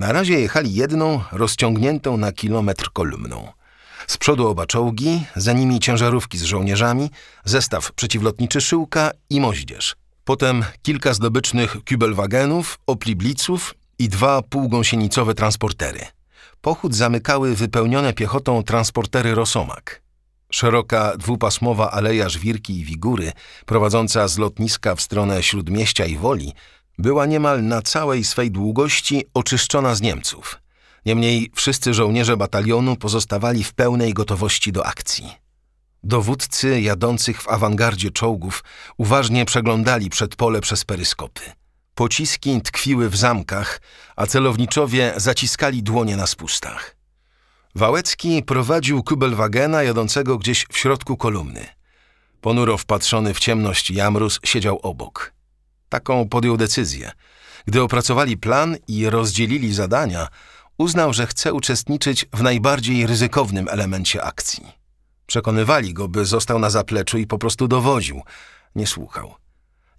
Na razie jechali jedną, rozciągniętą na kilometr kolumną. Z przodu oba czołgi, za nimi ciężarówki z żołnierzami, zestaw przeciwlotniczy Szyłka i moździerz. Potem kilka zdobycznych kübelwagenów, oplibliców i dwa półgąsienicowe transportery. Pochód zamykały wypełnione piechotą transportery Rosomak. Szeroka dwupasmowa aleja Żwirki i Wigury, prowadząca z lotniska w stronę Śródmieścia i Woli, była niemal na całej swej długości oczyszczona z Niemców. Niemniej wszyscy żołnierze batalionu pozostawali w pełnej gotowości do akcji. Dowódcy jadących w awangardzie czołgów uważnie przeglądali przedpole przez peryskopy. Pociski tkwiły w zamkach, a celowniczowie zaciskali dłonie na spustach. Wałecki prowadził Kubelwagena jadącego gdzieś w środku kolumny. Ponuro wpatrzony w ciemność Jamrus siedział obok – Taką podjął decyzję. Gdy opracowali plan i rozdzielili zadania, uznał, że chce uczestniczyć w najbardziej ryzykownym elemencie akcji. Przekonywali go, by został na zapleczu i po prostu dowodził. Nie słuchał.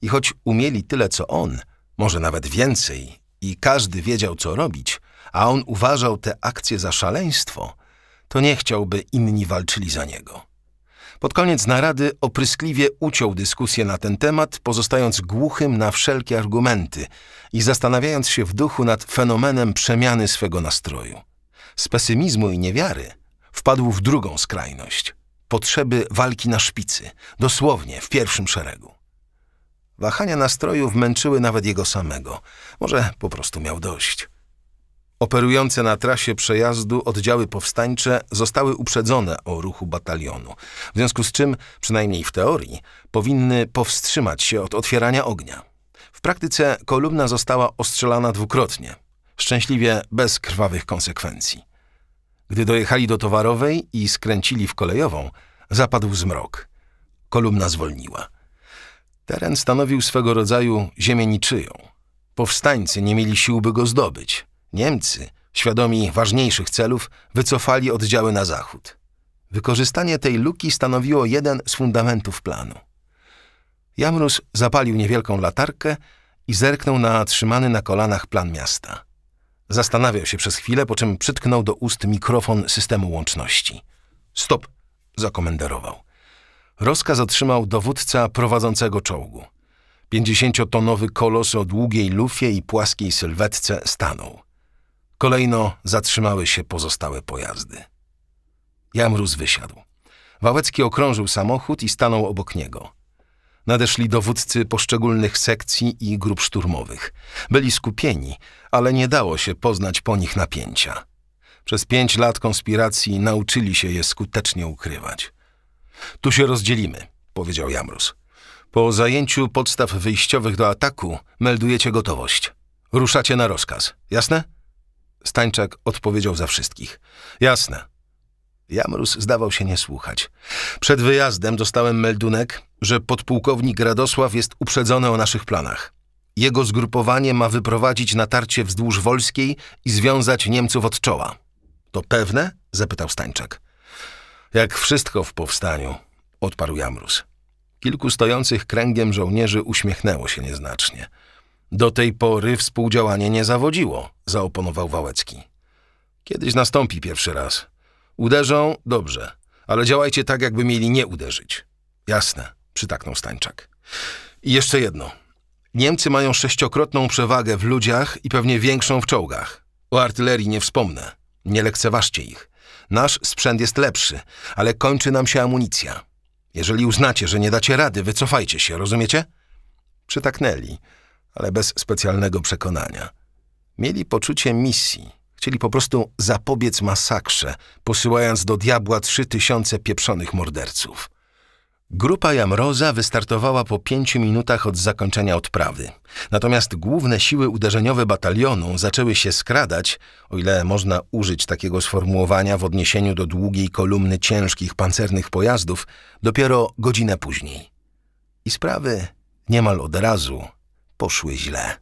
I choć umieli tyle co on, może nawet więcej, i każdy wiedział co robić, a on uważał te akcje za szaleństwo, to nie chciał, by inni walczyli za niego. Pod koniec narady opryskliwie uciął dyskusję na ten temat, pozostając głuchym na wszelkie argumenty i zastanawiając się w duchu nad fenomenem przemiany swego nastroju. Z pesymizmu i niewiary wpadł w drugą skrajność potrzeby walki na szpicy, dosłownie w pierwszym szeregu. Wahania nastrojów męczyły nawet jego samego. Może po prostu miał dość. Operujące na trasie przejazdu oddziały powstańcze zostały uprzedzone o ruchu batalionu, w związku z czym, przynajmniej w teorii, powinny powstrzymać się od otwierania ognia. W praktyce kolumna została ostrzelana dwukrotnie, szczęśliwie bez krwawych konsekwencji. Gdy dojechali do towarowej i skręcili w kolejową, zapadł zmrok. Kolumna zwolniła. Teren stanowił swego rodzaju ziemię niczyją. Powstańcy nie mieli sił, by go zdobyć – Niemcy, świadomi ważniejszych celów, wycofali oddziały na zachód. Wykorzystanie tej luki stanowiło jeden z fundamentów planu. Jamrus zapalił niewielką latarkę i zerknął na trzymany na kolanach plan miasta. Zastanawiał się przez chwilę, po czym przytknął do ust mikrofon systemu łączności. Stop! zakomenderował. Rozkaz otrzymał dowódca prowadzącego czołgu. Pięćdziesięciotonowy kolos o długiej lufie i płaskiej sylwetce stanął. Kolejno zatrzymały się pozostałe pojazdy. Jamrus wysiadł. Wałecki okrążył samochód i stanął obok niego. Nadeszli dowódcy poszczególnych sekcji i grup szturmowych. Byli skupieni, ale nie dało się poznać po nich napięcia. Przez pięć lat konspiracji nauczyli się je skutecznie ukrywać. Tu się rozdzielimy, powiedział Jamrus. Po zajęciu podstaw wyjściowych do ataku meldujecie gotowość. Ruszacie na rozkaz, jasne? Stańczak odpowiedział za wszystkich. Jasne. Jamrus zdawał się nie słuchać. Przed wyjazdem dostałem meldunek, że podpułkownik Radosław jest uprzedzony o naszych planach. Jego zgrupowanie ma wyprowadzić natarcie wzdłuż Wolskiej i związać Niemców od czoła. To pewne? zapytał Stańczak. Jak wszystko w powstaniu, odparł Jamrus. Kilku stojących kręgiem żołnierzy uśmiechnęło się nieznacznie. Do tej pory współdziałanie nie zawodziło, zaoponował Wałęcki. Kiedyś nastąpi pierwszy raz. Uderzą, dobrze, ale działajcie tak, jakby mieli nie uderzyć. Jasne, przytaknął Stańczak. I jeszcze jedno. Niemcy mają sześciokrotną przewagę w ludziach i pewnie większą w czołgach. O artylerii nie wspomnę. Nie lekceważcie ich. Nasz sprzęt jest lepszy, ale kończy nam się amunicja. Jeżeli uznacie, że nie dacie rady, wycofajcie się, rozumiecie? Przytaknęli ale bez specjalnego przekonania. Mieli poczucie misji. Chcieli po prostu zapobiec masakrze, posyłając do diabła trzy tysiące pieprzonych morderców. Grupa Jamroza wystartowała po pięciu minutach od zakończenia odprawy. Natomiast główne siły uderzeniowe batalionu zaczęły się skradać, o ile można użyć takiego sformułowania w odniesieniu do długiej kolumny ciężkich pancernych pojazdów, dopiero godzinę później. I sprawy niemal od razu poszły źle.